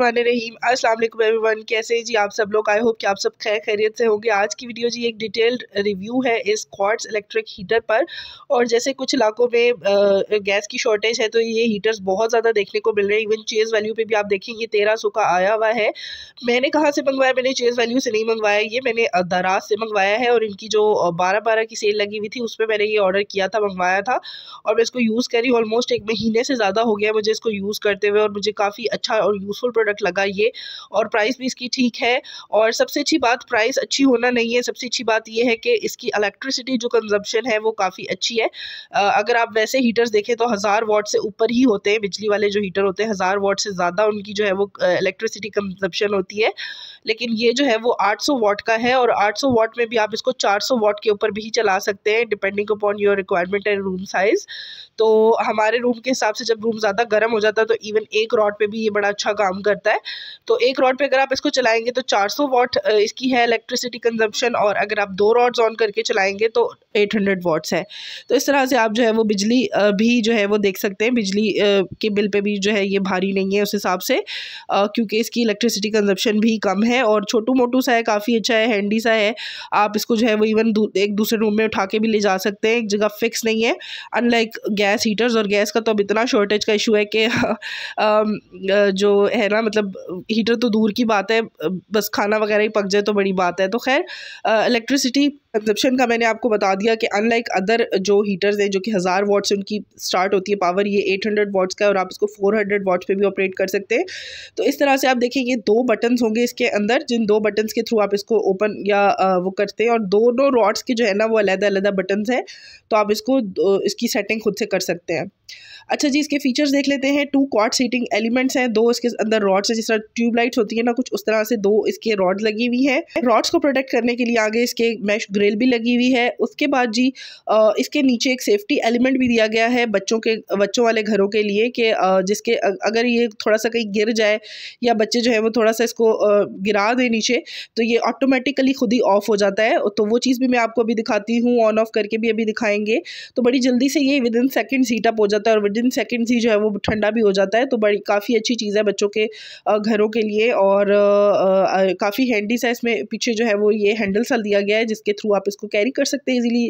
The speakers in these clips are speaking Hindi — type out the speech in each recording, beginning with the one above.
रहीम अस्सलाम वालेकुम एवरीवन कैसे जी आप सब लोग आई होप कि आप सब खैर खैरियत से होंगे आज की वीडियो जी एक डिटेल्ड रिव्यू है इस क्वार्ट्स इलेक्ट्रिक हीटर पर और जैसे कुछ इलाकों में गैस की शॉर्टेज है तो ये हीटर्स बहुत ज़्यादा देखने को मिल रहे हैं इवन चेज़ वैल्यू पे भी आप देखेंगे ये तेरह सौ का आया हुआ है मैंने कहाँ से मंगवाया मैंने चेज़ वैल्यू से नहीं मंगवाया ये मैंने दराज से मंगवाया है और इनकी जो बारह बारह की सेल लगी हुई थी उस पर मैंने ये ऑर्डर किया था मंगवाया था और मैं इसको यूज़ करी ऑलमोस्ट एक महीने से ज़्यादा हो गया मुझे इसको यूज़ करते हुए और मुझे काफ़ी अच्छा और यूज़फुल प्रोडक्ट लगा ये और प्राइस भी इसकी ठीक है और सबसे अच्छी बात प्राइस अच्छी होना नहीं है सबसे अच्छी बात ये है कि इसकी इलेक्ट्रिसिटी जो कंजम्पशन है वो काफ़ी अच्छी है अगर आप वैसे हीटर्स देखें तो हज़ार वाट से ऊपर ही होते हैं बिजली वाले जो हीटर होते हैं हज़ार वाट से ज़्यादा उनकी जो है वो इलेक्ट्रिसिटी कंजम्पशन होती है लेकिन ये जो है वो 800 वाट का है और 800 वाट में भी आप इसको 400 वाट के ऊपर भी चला सकते हैं depending upon your requirement and room size तो हमारे रूम के हिसाब से जब रूम ज़्यादा गर्म हो जाता है तो इवन एक रॉड पे भी ये बड़ा अच्छा काम कर करता है तो एक रॉड पे अगर आप इसको चलाएंगे तो 400 वॉट इसकी है इलेक्ट्रिसिटी कंजप्शन और अगर आप दो रॉड्स ऑन करके चलाएंगे तो 800 वॉट्स है तो इस तरह से आप जो है वो बिजली भी जो है वो देख सकते हैं बिजली के बिल पे भी जो है ये भारी नहीं है उस हिसाब से क्योंकि इसकी इलेक्ट्रिसिटी कंजप्शन भी कम है और छोटू मोटू सा है काफ़ी अच्छा है हैंडी सा है आप इसको जो है वो इवन एक दूसरे रूम में उठा के भी ले जा सकते हैं एक जगह फिक्स नहीं है अनलाइक गैस हीटर्स और गैस का तो अब इतना शॉर्टेज का इशू है कि जो है ना मतलब हीटर तो दूर की बात है बस खाना वगैरह ही पक जाए तो बड़ी बात है तो खैर इलेक्ट्रिसिटी कंजप्शन का मैंने आपको बता दिया कि अनलाइक अदर जो हीटर्स हैं जो कि हज़ार वाट्स उनकी स्टार्ट होती है पावर ये एट हंड्रेड वाट्स का है और आप इसको फोर हंड्रेड वाट्स पर भी ऑपरेट कर सकते हैं तो इस तरह से आप देखें ये दो बटन्स होंगे इसके अंदर जिन दो बटन्स के थ्रू आप इसको ओपन या वो करते हैं और दोनों रॉड्स के जो है ना वो अलहदा अलहदा बटन्स हैं तो आप इसको इसकी सेटिंग खुद से कर सकते हैं अच्छा जी इसके फीचर्स देख लेते हैं टू कॉट सीटिंग एलिमेंट्स हैं दो इसके अंदर रॉड्स हैं जिस तरह ट्यूबलाइट्स होती है ना कुछ उस तरह से दो इसके रॉड्स लगी हुई है रॉड्स को प्रोटेक्ट करने के लिए आगे इसके मैश ग्रिल भी लगी हुई है उसके बाद जी इसके नीचे एक सेफ्टी एलिमेंट भी दिया गया है बच्चों के बच्चों वाले घरों के लिए कि जिसके अगर ये थोड़ा सा कहीं गिर जाए या बच्चे जो है वो थोड़ा सा इसको गिरा दें नीचे तो ये ऑटोमेटिकली खुद ही ऑफ हो जाता है तो वो चीज़ भी मैं आपको अभी दिखाती हूँ ऑन ऑफ करके भी अभी दिखाएंगे तो बड़ी जल्दी से ये विद इन सेकेंड सीटअप हो जाता है और विद इन सेकेंड्स ही जो है वो ठंडा भी हो जाता है तो बड़ी काफ़ी अच्छी चीज़ है बच्चों के घरों के लिए और काफ़ी हैंडी सा इसमें पीछे जो है वो ये हैंडल सा दिया गया है जिसके थ्रू आप इसको कैरी कर सकते हैं इजीली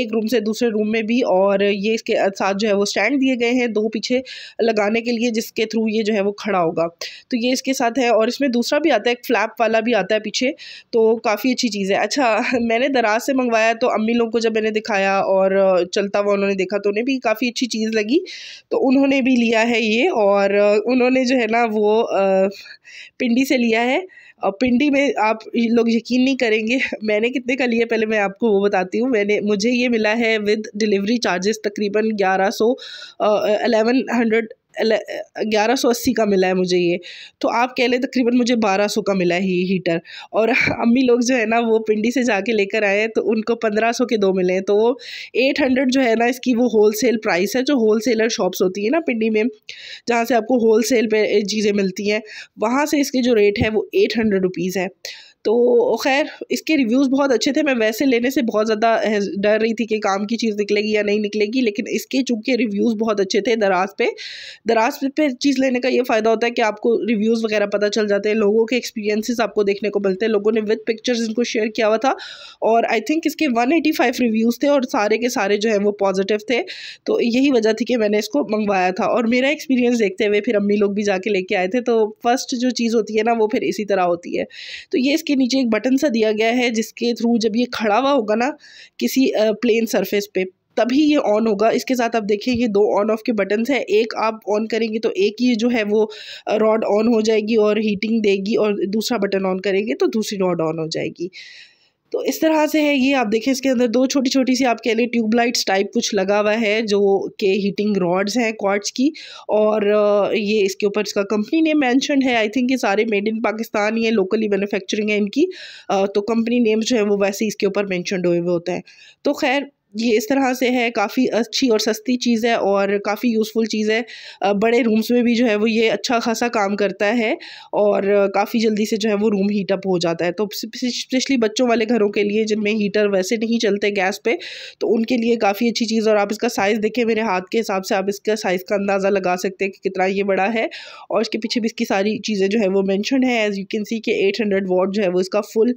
एक रूम से दूसरे रूम में भी और ये इसके साथ जो है वो स्टैंड दिए गए हैं दो पीछे लगाने के लिए जिसके थ्रू ये जो है वो खड़ा होगा तो ये इसके साथ है और इसमें दूसरा भी आता है एक फ्लैप वाला भी आता है पीछे तो काफ़ी अच्छी चीज़ है अच्छा मैंने दराज से मंगवाया तो अम्मी लोग को जब मैंने दिखाया और चलता हुआ उन्होंने देखा तो उन्हें भी काफ़ी अच्छी चीज़ लगी तो उन्होंने भी लिया है ये और उन्होंने जो है ना वो पिंडी से लिया है और पिंडी में आप लोग यकीन नहीं करेंगे मैंने कितने का लिया पहले मैं आपको वो बताती हूँ मैंने मुझे ये मिला है विद डिलीवरी चार्जेस तकरीबन ग्यारह सौ अलेवन हंड्रेड ग्यारह सौ अस्सी का मिला है मुझे ये तो आप कह लें तकरीबन मुझे बारह सौ का मिला है ये हीटर और अम्मी लोग जो है ना वो पिंडी से जाके लेकर आए हैं तो उनको पंद्रह सौ के दो मिले हैं तो वो एट हंड्रेड जो है ना इसकी वो होल सेल प्राइस है जो होल सेलर शॉप्स होती है ना पिंडी में जहाँ से आपको होल सेल पर चीज़ें मिलती हैं वहाँ से इसके जो रेट है वो एट हंड्रेड रुपीज़ है तो खैर इसके रिव्यूज़ बहुत अच्छे थे मैं वैसे लेने से बहुत ज़्यादा डर रही थी कि काम की चीज़ निकलेगी या नहीं निकलेगी लेकिन इसके चूँकि रिव्यूज़ बहुत अच्छे थे दराज पे दराज पे चीज़ लेने का ये फ़ायदा होता है कि आपको रिव्यूज़ वगैरह पता चल जाते हैं लोगों के एक्सपीरियंसिस आपको देखने को मिलते हैं लोगों ने विद पिक्चर्स इनको शेयर किया हुआ था और आई थिंक इसके वन रिव्यूज़ थे और सारे के सारे जो हैं वो पॉजिटिव थे तो यही वजह थी कि मैंने इसको मंगवाया था और मेरा एक्सपीरियंस देखते हुए फिर अम्मी लोग भी जाके लेके आए थे तो फर्स्ट जो चीज़ होती है ना वो फिर इसी तरह होती है तो ये इसके के नीचे एक बटन सा दिया गया है जिसके थ्रू जब ये खड़ा हुआ होगा ना किसी प्लेन सरफेस पे तभी ये ऑन होगा इसके साथ आप देखिए ये दो ऑन ऑफ के बटन्स हैं एक आप ऑन करेंगे तो एक ही जो है वो रॉड ऑन हो जाएगी और हीटिंग देगी और दूसरा बटन ऑन करेंगे तो दूसरी रॉड ऑन हो जाएगी तो इस तरह से है ये आप देखें इसके अंदर दो छोटी छोटी सी आप कह लें ट्यूबलाइट्स टाइप कुछ लगा हुआ है जो के हीटिंग रॉड्स हैं क्वार्ट्स की और ये इसके ऊपर इसका कंपनी नेम मेंशन है आई थिंक ये सारे मेड इन पाकिस्तान ये लोकली मैन्युफैक्चरिंग है इनकी तो कंपनी नेम्स जो है वो वैसे इसके ऊपर मैंशनड हुए हुए होते हैं तो खैर ये इस तरह से है काफ़ी अच्छी और सस्ती चीज़ है और काफ़ी यूज़फुल चीज़ है बड़े रूम्स में भी जो है वो ये अच्छा खासा काम करता है और काफ़ी जल्दी से जो है वो रूम हीटअप हो जाता है तो स्पेशली बच्चों वाले घरों के लिए जिनमें हीटर वैसे नहीं चलते गैस पे तो उनके लिए काफ़ी अच्छी चीज़ और आप इसका साइज़ देखें मेरे हाथ के हिसाब से आप इसका साइज़ का अंदाज़ा लगा सकते हैं कि कितना ये बड़ा है और इसके पीछे भी इसकी सारी चीज़ें जो है वो मैंशन है एज़ यू कैन सी कि एट हंड्रेड जो है वो इसका फुल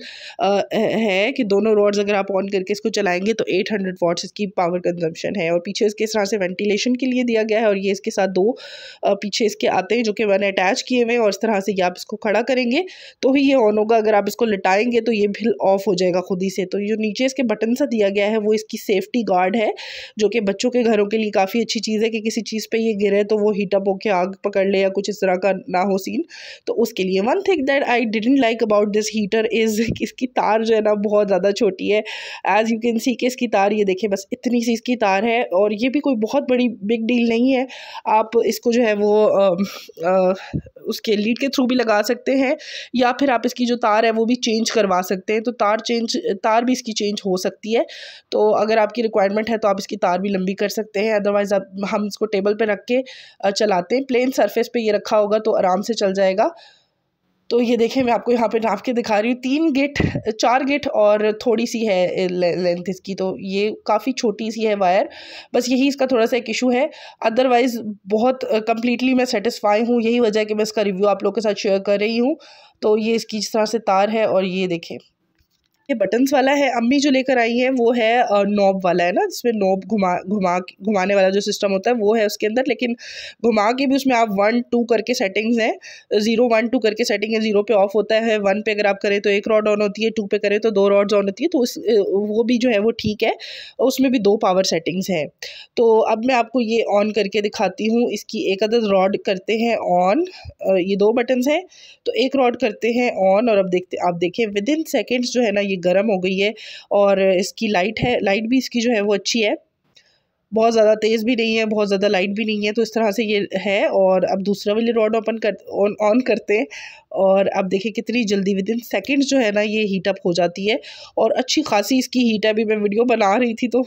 है कि दोनों रॉड्स अगर आप ऑन करके इसको चलाएँगे तो एट हंड्रेड वाट्स इसकी पावर कंजम्पशन है और पीछे इसके इस तरह से वेंटिलेशन के लिए दिया गया है और ये इसके साथ दो पीछे इसके आते हैं जो कि मैंने अटैच किए हुए हैं और इस तरह से ये आप इसको खड़ा करेंगे तो ही ये ऑन होगा अगर आप इसको लटाएंगे तो ये भी ऑफ हो जाएगा खुद ही से तो जो नीचे इसके बटन सा दिया गया है वो इसकी सेफ्टी गार्ड है जो कि बच्चों के घरों के लिए काफ़ी अच्छी चीज़ है कि किसी चीज़ पर ये गिरे तो वो हीटअप होकर आग पकड़ ले या कुछ इस तरह का ना हो सीन तो उसके लिए one thing that I didn't like about this heater is इसकी तार जो है ना बहुत ज़्यादा छोटी है एज़ यू कैन सी कि इसकी तार ये देखिए बस इतनी सी इसकी तार है और ये भी कोई बहुत बड़ी बिग डील नहीं है आप इसको जो है वो आ, आ, उसके लीड के थ्रू भी लगा सकते हैं या फिर आप इसकी जो तार है वो भी चेंज करवा सकते हैं तो तार चेंज तार भी इसकी चेंज हो सकती है तो अगर आपकी रिक्वायरमेंट है तो आप इसकी तार भी लंबी कर सकते हैं अदरवाइज़ आप हम इसको टेबल पर रख के चलाते हैं प्लेन सरफेस पर ये रखा होगा तो आराम से चल जाएगा तो ये देखें मैं आपको यहाँ पे नाप के दिखा रही हूँ तीन गेट चार गेट और थोड़ी सी है लेंथ इसकी तो ये काफ़ी छोटी सी है वायर बस यही इसका थोड़ा सा एक इशू है अदरवाइज़ बहुत कम्प्लीटली मैं सेटिस्फाई हूँ यही वजह है कि मैं इसका रिव्यू आप लोग के साथ शेयर कर रही हूँ तो ये इसकी जिस तरह से तार है और ये देखें ये बटन्स वाला है अम्मी जो लेकर आई है वो है नॉब वाला है ना जिसमें नॉब घुमा घुमा घुमाने वाला जो सिस्टम होता है वो है उसके अंदर लेकिन घुमा के भी उसमें आप वन टू करके सेटिंग्स हैं ज़ीरो वन टू करके सेटिंग है ज़ीरो पे ऑफ होता है वन पे अगर आप करें तो एक रॉड ऑन होती है टू पे करें तो दो रॉड्स ऑन होती है तो उस वो भी जो है वो ठीक है उसमें भी दो पावर सेटिंग्स हैं तो अब मैं आपको ये ऑन करके दिखाती हूँ इसकी एक अदर रॉड करते हैं ऑन ये दो बटन्स हैं तो एक रॉड करते हैं ऑन और अब देखते आप देखें विद इन सेकेंड्स जो है ना ये ये गर्म हो गई है और इसकी लाइट है लाइट भी इसकी जो है वो अच्छी है बहुत ज़्यादा तेज़ भी नहीं है बहुत ज़्यादा लाइट भी नहीं है तो इस तरह से ये है और अब दूसरा वाली रॉड ओपन कर ऑन करते हैं और आप देखिए कितनी जल्दी विद इन सेकेंड्स जो है ना ये हीट अप हो जाती है और अच्छी खासी इसकी हीट अभी मैं वीडियो बना रही थी तो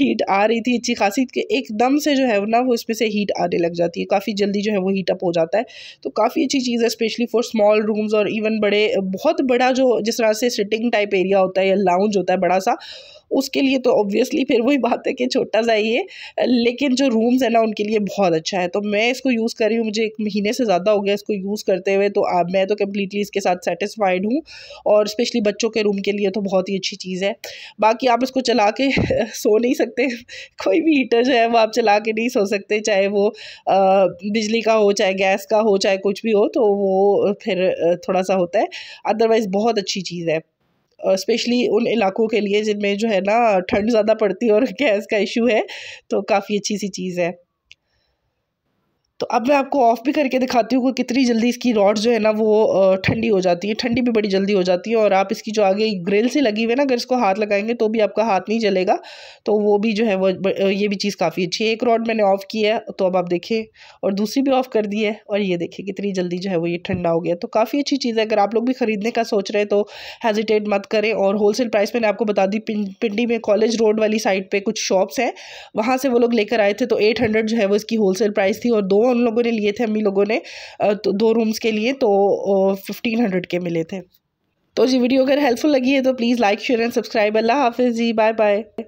हीट आ रही थी अच्छी खासी कि एकदम से जो है ना वो इसमें से हीट आने लग जाती है काफ़ी जल्दी जो है वो हीटअप हो जाता है तो काफ़ी अच्छी चीज़ है स्पेशली फॉर स्मॉल रूम्स और इवन बड़े बहुत बड़ा जो जिस तरह से सिटिंग टाइप एरिया होता है या लाउंज होता है बड़ा सा उसके लिए तो ऑब्वियसली फिर वही बात है कि छोटा सा ही है लेकिन जो रूम्स है ना उनके लिए बहुत अच्छा है तो मैं इसको यूज़ कर रही हूँ मुझे एक महीने से ज़्यादा हो गया इसको यूज़ करते हुए तो आप मैं तो कम्प्लीटली इसके साथ सेटिस्फाइड हूँ और स्पेशली बच्चों के रूम के लिए तो बहुत ही अच्छी चीज़ है बाकी आप इसको चला के सो नहीं सकते कोई भी हीटर जो है वो आप चला के नहीं सो सकते चाहे वो बिजली का हो चाहे गैस का हो चाहे कुछ भी हो तो वो फिर थोड़ा सा होता है अदरवाइज़ बहुत अच्छी चीज़ है स्पेशली उन इलाकों के लिए जिनमें जो है ना ठंड ज़्यादा पड़ती है और गैस का इशू है तो काफ़ी अच्छी सी चीज़ है तो अब मैं आपको ऑफ़ भी करके दिखाती हूँ कि कितनी जल्दी इसकी रॉड जो है ना वो ठंडी हो जाती है ठंडी भी बड़ी जल्दी हो जाती है और आप इसकी जो आगे ग्रिल से लगी हुई है ना अगर इसको हाथ लगाएंगे तो भी आपका हाथ नहीं जलेगा तो वो भी जो है वो ये भी चीज़ काफ़ी अच्छी है एक रॉड मैंने ऑफ़ की है तो अब आप देखें और दूसरी भी ऑफ़ कर दी है और ये देखें कितनी जल्दी जो है वो ये ठंडा हो गया तो काफ़ी अच्छी चीज़ है अगर आप लोग भी ख़रीदने का सोच रहे हैं तो हेजिटेट मत करें और होल प्राइस मैंने आपको बता दी पिंडी में कॉलेज रोड वाली साइड पर कुछ शॉप्स हैं वहाँ से वो लोग लेकर आए थे तो एट जो है वो इसकी होल प्राइस थी और दो उन लोगों ने लिए थे अम्मी लोगों ने तो दो रूम्स के लिए तो फिफ्टीन हंड्रेड के मिले थे तो जी वीडियो अगर हेल्पफुल लगी है तो please like share and subscribe Allah हाफिज़ जी बाय बाय